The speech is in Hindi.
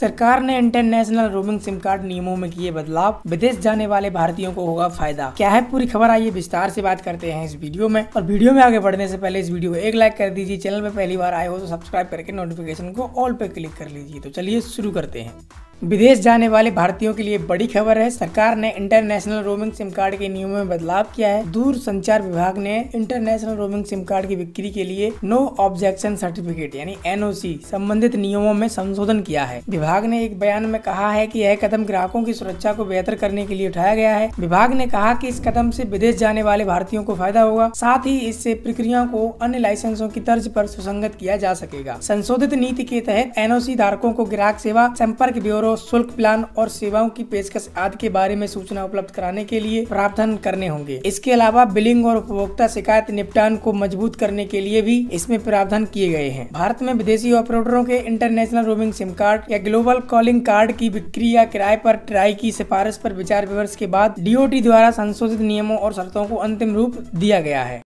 सरकार ने इंटरनेशनल रोमिंग सिम कार्ड नियमों में किए बदलाव विदेश जाने वाले भारतीयों को होगा फायदा क्या है पूरी खबर आइए विस्तार से बात करते हैं इस वीडियो में और वीडियो में आगे बढ़ने से पहले इस वीडियो को एक लाइक कर दीजिए चैनल पर पहली बार आए हो तो सब्सक्राइब करके नोटिफिकेशन को ऑल पे क्लिक कर लीजिए तो चलिए शुरू करते हैं विदेश जाने वाले भारतीयों के लिए बड़ी खबर है सरकार ने इंटरनेशनल रोमिंग सिम कार्ड के नियमों में बदलाव किया है दूर संचार विभाग ने इंटरनेशनल रोमिंग सिम कार्ड की बिक्री के लिए नो ऑब्जेक्शन सर्टिफिकेट यानी एनओसी संबंधित नियमों में संशोधन किया है विभाग ने एक बयान में कहा है कि यह कदम ग्राहकों की सुरक्षा को बेहतर करने के लिए उठाया गया है विभाग ने कहा की इस कदम ऐसी विदेश जाने वाले भारतीयों को फायदा होगा साथ ही इससे प्रक्रिया को अन्य लाइसेंसों की तर्ज आरोप सुसंगत किया जा सकेगा संशोधित नीति के तहत एनओसी धारकों को ग्राहक सेवा संपर्क ब्यूरो करो शुल्क प्लान और सेवाओं की पेशकश आदि के बारे में सूचना उपलब्ध कराने के लिए प्रावधान करने होंगे इसके अलावा बिलिंग और उपभोक्ता शिकायत निपटान को मजबूत करने के लिए भी इसमें प्रावधान किए गए हैं भारत में विदेशी ऑपरेटरों के इंटरनेशनल रोमिंग सिम कार्ड या ग्लोबल कॉलिंग कार्ड की बिक्री या किराए पर ट्राई की सिफारिश पर विचार विमर्श के बाद डीओटी द्वारा संशोधित नियमों और शर्तों को अंतिम रूप दिया गया है